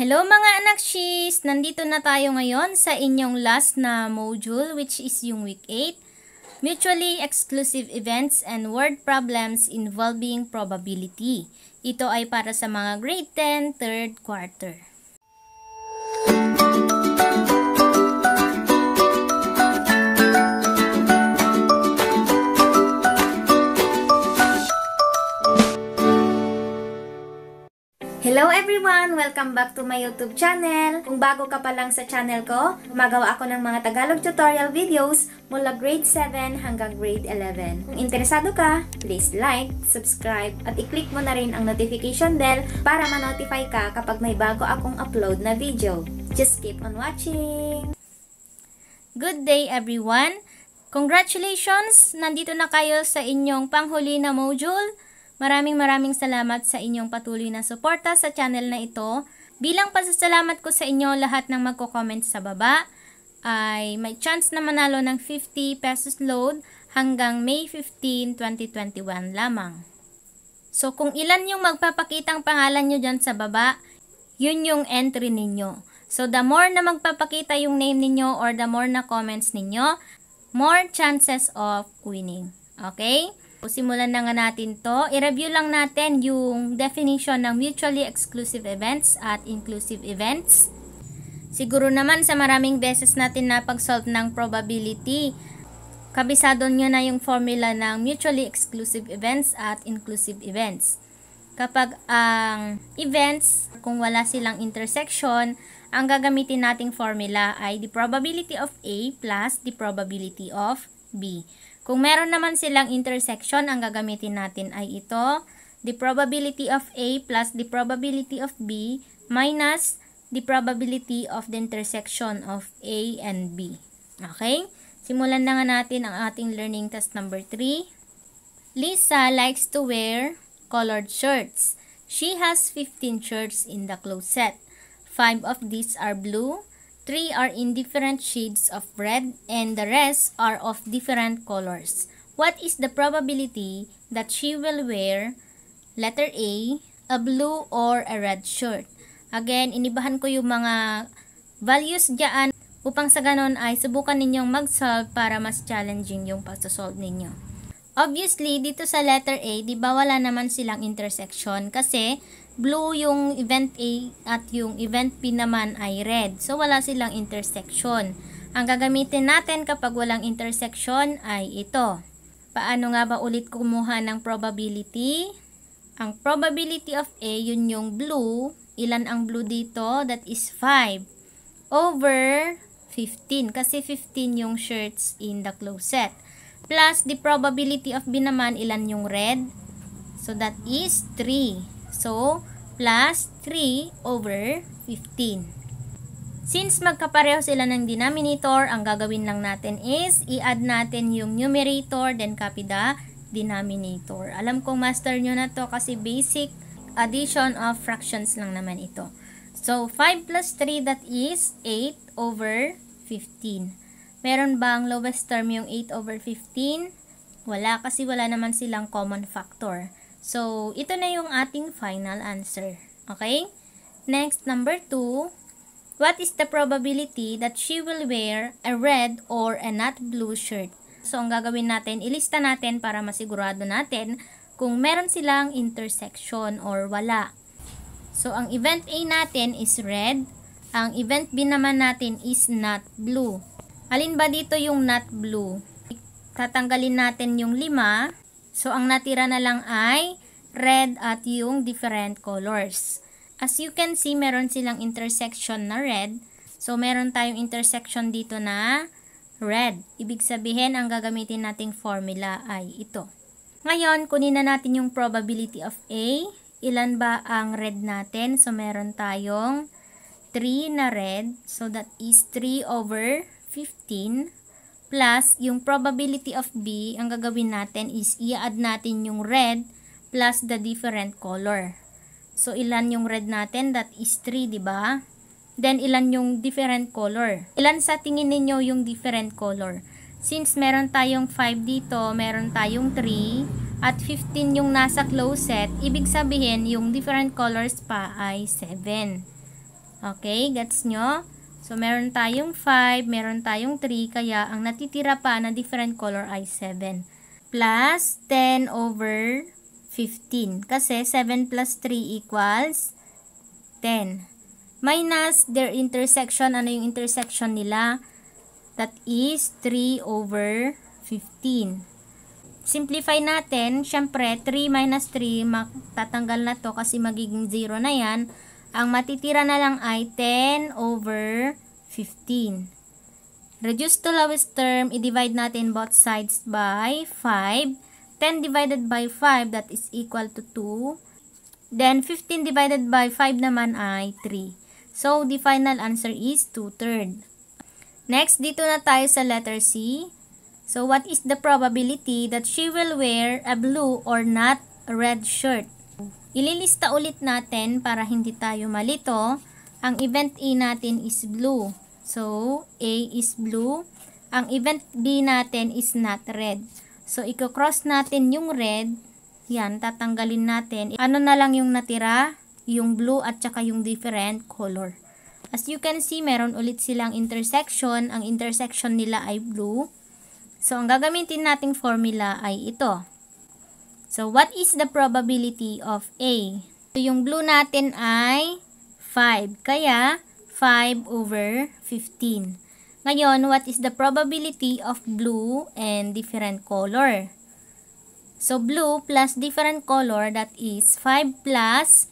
Hello mga anak she's! Nandito na tayo ngayon sa inyong last na module which is yung week 8, Mutually Exclusive Events and Word Problems Involving Probability. Ito ay para sa mga grade 10, third quarter. Hello everyone! Welcome back to my YouTube channel! Kung bago ka pa lang sa channel ko, gumagawa ako ng mga Tagalog tutorial videos mula grade 7 hanggang grade 11. Kung interesado ka, please like, subscribe, at i-click mo na rin ang notification bell para ma-notify ka kapag may bago akong upload na video. Just keep on watching! Good day everyone! Congratulations! Nandito na kayo sa inyong panghuli na module Maraming maraming salamat sa inyong patuloy na suporta sa channel na ito. Bilang pasasalamat ko sa inyo lahat ng magko-comment sa baba ay may chance na manalo ng 50 pesos load hanggang May 15, 2021 lamang. So kung ilan yung magpapakita magpapakitang pangalan nyo dyan sa baba, yun yung entry ninyo. So the more na magpapakita yung name ninyo or the more na comments ninyo, more chances of winning. Okay? O, simulan na nga natin to. I-review lang natin yung definition ng mutually exclusive events at inclusive events. Siguro naman sa maraming beses natin napag-solve ng probability, kabisado nyo na yung formula ng mutually exclusive events at inclusive events. Kapag ang events, kung wala silang intersection, ang gagamitin nating formula ay the probability of A plus the probability of B. Kung meron naman silang intersection, ang gagamitin natin ay ito, the probability of A plus the probability of B minus the probability of the intersection of A and B. Okay? Simulan na nga natin ang ating learning test number 3. Lisa likes to wear colored shirts. She has 15 shirts in the closet. 5 of these are blue, Three are in different shades of red and the rest are of different colors. What is the probability that she will wear letter A, a blue or a red shirt? Again, inibahan ko yung mga values dyan upang sa ganon ay subukan ninyong mag-solve para mas challenging yung pagsasolve ninyo. Obviously, dito sa letter A, di ba wala naman silang intersection kasi blue yung event A at yung event B naman ay red. So, wala silang intersection. Ang gagamitin natin kapag walang intersection ay ito. Paano nga ba ulit kumuha ng probability? Ang probability of A, yun yung blue. Ilan ang blue dito? That is 5 over 15 kasi 15 yung shirts in the closet. Plus, the probability of B naman, ilan yung red? So, that is 3. So, plus 3 over 15. Since magkapareho sila ng denominator, ang gagawin lang natin is i-add natin yung numerator then copy the denominator. Alam kong master nyo na to kasi basic addition of fractions lang naman ito. So, 5 plus 3 that is 8 over 15. Meron ba ang lowest term yung 8 over 15? Wala kasi wala naman silang common factor. So, ito na yung ating final answer. Okay? Next, number 2. What is the probability that she will wear a red or a not blue shirt? So, ang gagawin natin, ilista natin para masigurado natin kung meron silang intersection or wala. So, ang event A natin is red. Ang event B naman natin is not blue. Alin ba dito yung not blue? Tatanggalin natin yung 5 So, ang natira na lang ay red at yung different colors. As you can see, meron silang intersection na red. So, meron tayong intersection dito na red. Ibig sabihin, ang gagamitin nating formula ay ito. Ngayon, kunin na natin yung probability of A. Ilan ba ang red natin? So, meron tayong 3 na red. So, that is 3 over 15 plus yung probability of B, ang gagawin natin is i-add natin yung red plus the different color. So, ilan yung red natin? That is 3, di ba? Then, ilan yung different color? Ilan sa tingin ninyo yung different color? Since meron tayong 5 dito, meron tayong 3, at 15 yung nasa closet, ibig sabihin yung different colors pa ay 7. Okay, gets nyo? So, meron tayong 5, meron tayong 3, kaya ang natitira pa na different color ay 7. Plus 10 over 15. Kasi 7 plus 3 equals 10. Minus their intersection. Ano yung intersection nila? That is 3 over 15. Simplify natin. syempre 3 minus 3, matatanggal na to kasi magiging 0 na yan. Ang matitira na lang ay 10 over 15. Reduce to lowest term, i-divide natin both sides by 5. 10 divided by 5, that is equal to 2. Then, 15 divided by 5 naman ay 3. So, the final answer is 2 third. Next, dito na tayo sa letter C. So, what is the probability that she will wear a blue or not a red shirt? Ililista ulit natin para hindi tayo malito. Ang event A natin is blue. So, A is blue. Ang event B natin is not red. So, i-cross natin yung red. Yan, tatanggalin natin. Ano na lang yung natira? Yung blue at saka yung different color. As you can see, meron ulit silang intersection. Ang intersection nila ay blue. So, ang gagamitin nating formula ay ito. So, what is the probability of A? So, yung blue natin ay 5. Kaya, 5 over 15. Ngayon, what is the probability of blue and different color? So, blue plus different color, that is 5 plus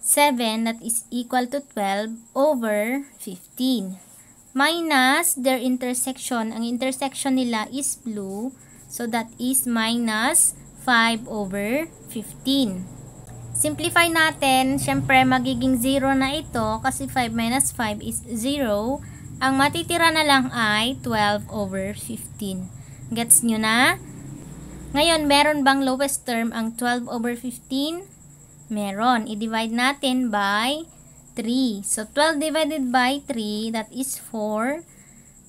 7, that is equal to 12 over 15. Minus their intersection. Ang intersection nila is blue. So, that is minus 5 over 15. Simplify natin, syempre magiging 0 na ito kasi 5 minus 5 is 0. Ang matitira na lang ay 12 over 15. Gets nyo na? Ngayon, meron bang lowest term ang 12 over 15? Meron. I-divide natin by 3. So, 12 divided by 3, that is 4.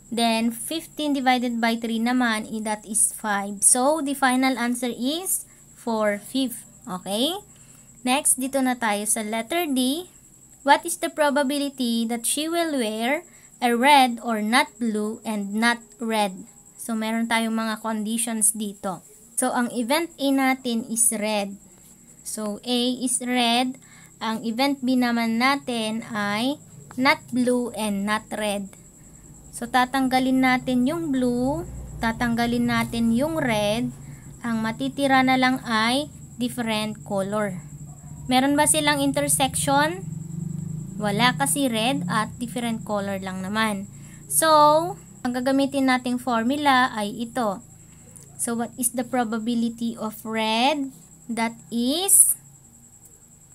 Then, 15 divided by 3 naman, that is 5. So, the final answer is 4 5 Okay? Next, dito na tayo sa letter D. What is the probability that she will wear a red or not blue and not red? So, meron tayong mga conditions dito. So, ang event A natin is red. So, A is red. Ang event B naman natin ay not blue and not red. So, tatanggalin natin yung blue, tatanggalin natin yung red. Ang matitira na lang ay different color. Meron ba silang intersection? Wala kasi red at different color lang naman. So, ang gagamitin nating formula ay ito. So, what is the probability of red? That is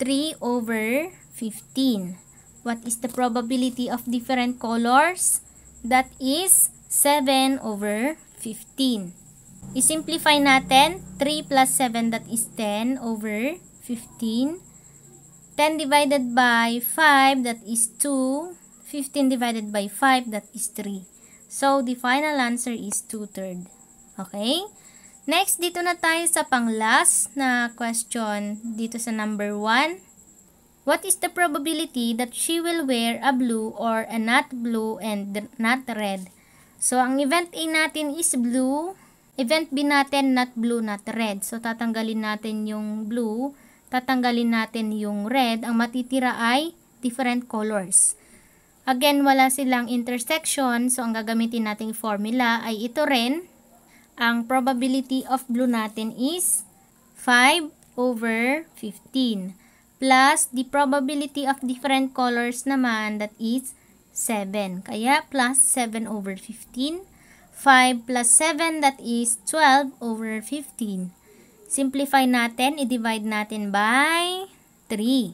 3 over 15. What is the probability of different colors? That is 7 over 15. I-simplify natin. 3 plus 7 that is 10 over 15. 15. 10 divided by 5, that is 2. 15 divided by 5, that is 3. So, the final answer is 2 third. Okay? Next, dito na tayo sa pang-last na question dito sa number 1. What is the probability that she will wear a blue or a not blue and not red? So, ang event A natin is blue. Event B natin, not blue, not red. So, tatanggalin natin yung blue tatanggalin natin yung red, ang matitira ay different colors. Again, wala silang intersection, so ang gagamitin nating formula ay ito rin. Ang probability of blue natin is 5 over 15 plus the probability of different colors naman that is 7. Kaya plus 7 over 15. 5 plus 7 that is 12 over 15. Simplify natin, i-divide natin by 3.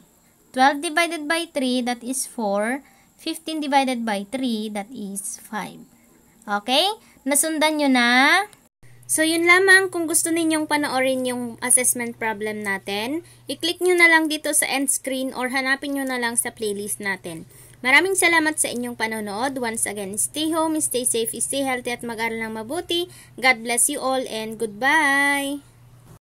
12 divided by 3, that is 4. 15 divided by 3, that is 5. Okay? Nasundan nyo na? So, yun lamang. Kung gusto ninyong panoorin yung assessment problem natin, i-click nyo na lang dito sa end screen or hanapin nyo na lang sa playlist natin. Maraming salamat sa inyong panonood. Once again, stay home, stay safe, stay healthy at mag-aral ng mabuti. God bless you all and goodbye!